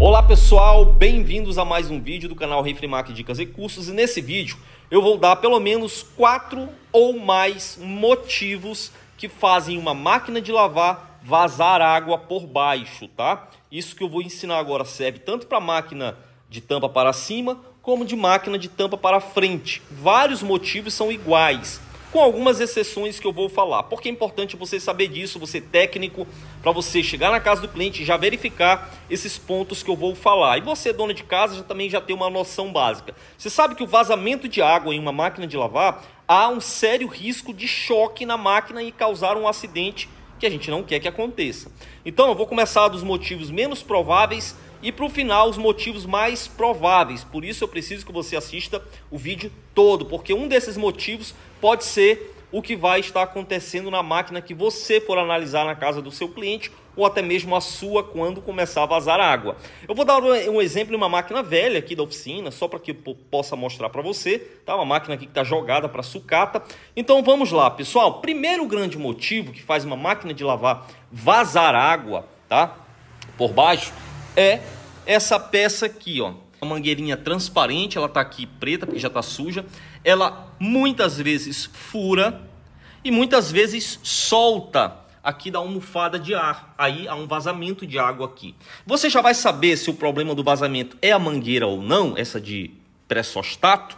Olá pessoal, bem-vindos a mais um vídeo do canal Refrimac Dicas e Cursos e nesse vídeo eu vou dar pelo menos quatro ou mais motivos que fazem uma máquina de lavar vazar água por baixo, tá? Isso que eu vou ensinar agora serve tanto para máquina de tampa para cima como de máquina de tampa para frente. Vários motivos são iguais, com algumas exceções que eu vou falar, porque é importante você saber disso, você técnico, para você chegar na casa do cliente e já verificar esses pontos que eu vou falar. E você, dona de casa, já, também já tem uma noção básica. Você sabe que o vazamento de água em uma máquina de lavar há um sério risco de choque na máquina e causar um acidente que a gente não quer que aconteça. Então, eu vou começar dos motivos menos prováveis e para o final os motivos mais prováveis. Por isso eu preciso que você assista o vídeo todo, porque um desses motivos pode ser o que vai estar acontecendo na máquina que você for analisar na casa do seu cliente ou até mesmo a sua quando começar a vazar água. Eu vou dar um exemplo de uma máquina velha aqui da oficina, só para que eu possa mostrar para você, tá? Uma máquina aqui que está jogada para sucata. Então vamos lá, pessoal. Primeiro grande motivo que faz uma máquina de lavar vazar água, tá? Por baixo é essa peça aqui, ó, é a mangueirinha transparente, ela tá aqui preta porque já tá suja. Ela muitas vezes fura e muitas vezes solta aqui da almofada de ar. Aí há um vazamento de água aqui. Você já vai saber se o problema do vazamento é a mangueira ou não, essa de pressostato,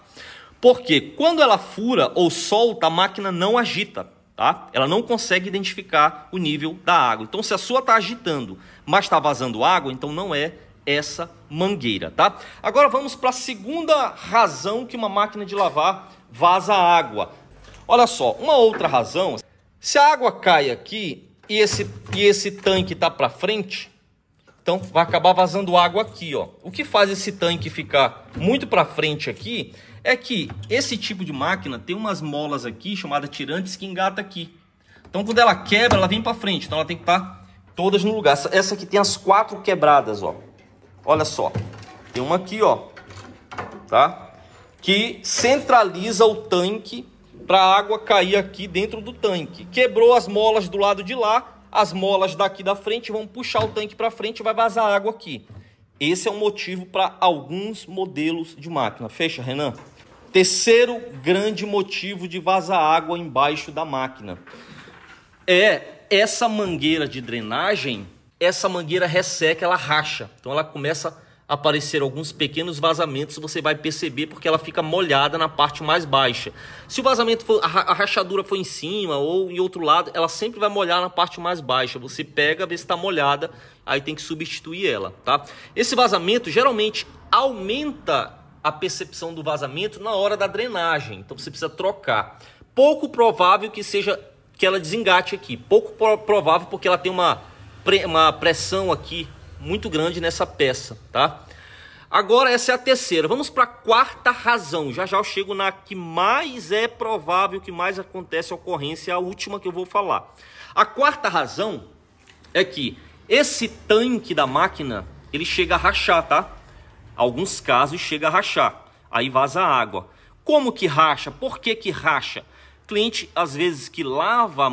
porque quando ela fura ou solta, a máquina não agita. Tá? Ela não consegue identificar o nível da água. Então, se a sua está agitando, mas está vazando água, então não é essa mangueira, tá? Agora vamos para a segunda razão que uma máquina de lavar vaza água. Olha só, uma outra razão, se a água cai aqui e esse, e esse tanque tá para frente, então vai acabar vazando água aqui, ó. O que faz esse tanque ficar muito para frente aqui é que esse tipo de máquina tem umas molas aqui chamada tirantes que engata aqui. Então quando ela quebra, ela vem para frente, então ela tem que estar tá todas no lugar. Essa aqui tem as quatro quebradas, ó. Olha só, tem uma aqui, ó, tá? Que centraliza o tanque para a água cair aqui dentro do tanque. Quebrou as molas do lado de lá, as molas daqui da frente vão puxar o tanque para frente e vai vazar água aqui. Esse é um motivo para alguns modelos de máquina. Fecha, Renan. Terceiro grande motivo de vazar água embaixo da máquina é essa mangueira de drenagem essa mangueira resseca, ela racha. Então ela começa a aparecer alguns pequenos vazamentos, você vai perceber porque ela fica molhada na parte mais baixa. Se o vazamento for a rachadura for em cima ou em outro lado, ela sempre vai molhar na parte mais baixa. Você pega, vê se está molhada, aí tem que substituir ela, tá? Esse vazamento geralmente aumenta a percepção do vazamento na hora da drenagem. Então você precisa trocar. Pouco provável que seja que ela desengate aqui. Pouco provável porque ela tem uma uma pressão aqui muito grande nessa peça, tá? Agora essa é a terceira. Vamos para a quarta razão. Já já eu chego na que mais é provável, que mais acontece a ocorrência, é a última que eu vou falar. A quarta razão é que esse tanque da máquina, ele chega a rachar, tá? Alguns casos chega a rachar. Aí vaza água. Como que racha? Por que que racha? cliente, às vezes, que lava,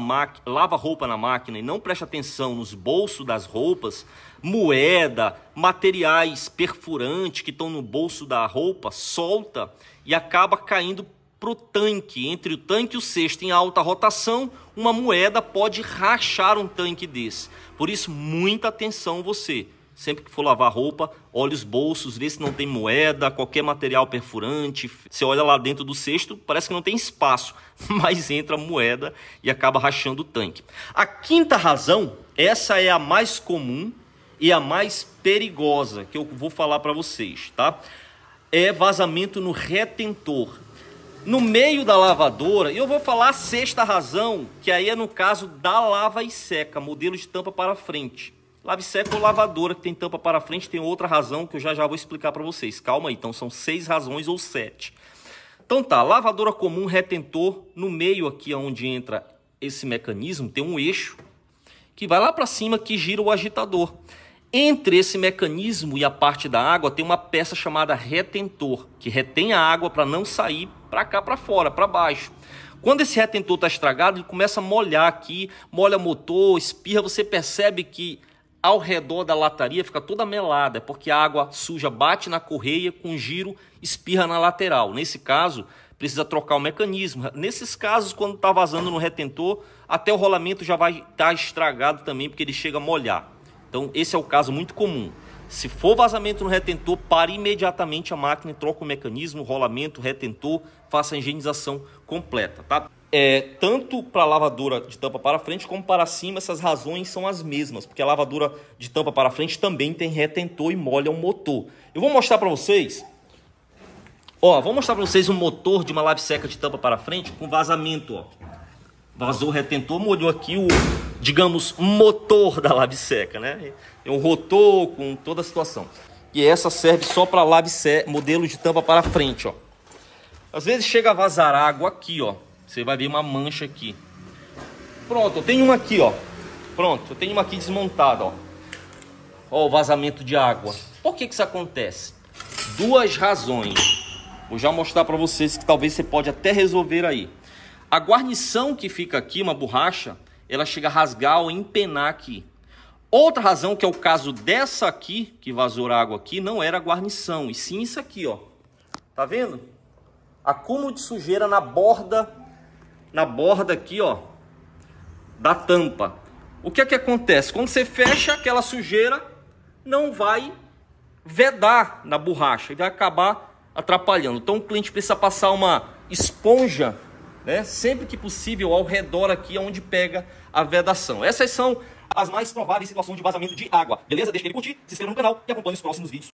lava roupa na máquina e não presta atenção nos bolsos das roupas, moeda, materiais perfurante que estão no bolso da roupa, solta e acaba caindo para o tanque. Entre o tanque e o cesto em alta rotação, uma moeda pode rachar um tanque desse. Por isso, muita atenção você sempre que for lavar roupa, olha os bolsos, vê se não tem moeda, qualquer material perfurante. Você olha lá dentro do cesto, parece que não tem espaço, mas entra moeda e acaba rachando o tanque. A quinta razão, essa é a mais comum e a mais perigosa que eu vou falar para vocês, tá? É vazamento no retentor. No meio da lavadora, e eu vou falar a sexta razão, que aí é no caso da lava e seca, modelo de tampa para frente seco ou lavadora que tem tampa para frente tem outra razão que eu já já vou explicar para vocês. Calma aí, então são seis razões ou sete. Então tá, lavadora comum retentor, no meio aqui onde entra esse mecanismo, tem um eixo que vai lá para cima que gira o agitador. Entre esse mecanismo e a parte da água tem uma peça chamada retentor, que retém a água para não sair para cá para fora, para baixo. Quando esse retentor está estragado, ele começa a molhar aqui, molha motor, espirra, você percebe que ao redor da lataria fica toda melada, porque a água suja bate na correia, com giro, espirra na lateral. Nesse caso, precisa trocar o mecanismo. Nesses casos, quando está vazando no retentor, até o rolamento já vai estar tá estragado também, porque ele chega a molhar. Então, esse é o caso muito comum. Se for vazamento no retentor, pare imediatamente a máquina, troca o mecanismo, rolamento, retentor, faça a higienização completa, tá? é, tanto para a lavadora de tampa para frente como para cima, essas razões são as mesmas, porque a lavadora de tampa para frente também tem retentor e molha o um motor. Eu vou mostrar para vocês, ó, vou mostrar para vocês um motor de uma lave seca de tampa para frente com vazamento, ó. Vazou o retentor, molhou aqui o, digamos, motor da lave seca, né? é um rotor com toda a situação. E essa serve só para lave seca, modelo de tampa para frente, ó. Às vezes chega a vazar água aqui, ó você vai ver uma mancha aqui. Pronto, eu tenho uma aqui, ó. Pronto, eu tenho uma aqui desmontada, ó. Ó o vazamento de água. Por que que isso acontece? Duas razões. Vou já mostrar para vocês que talvez você pode até resolver aí. A guarnição que fica aqui, uma borracha, ela chega a rasgar ou empenar aqui. Outra razão, que é o caso dessa aqui, que vazou água aqui, não era a guarnição, e sim isso aqui, ó. Tá vendo? Acúmulo de sujeira na borda na borda aqui, ó, da tampa. O que é que acontece? Quando você fecha aquela sujeira, não vai vedar na borracha e vai acabar atrapalhando. Então o cliente precisa passar uma esponja, né, sempre que possível ao redor aqui onde pega a vedação. Essas são as mais prováveis situações de vazamento de água. Beleza? Deixa ele curtir, se inscreva no canal e acompanhe os próximos vídeos.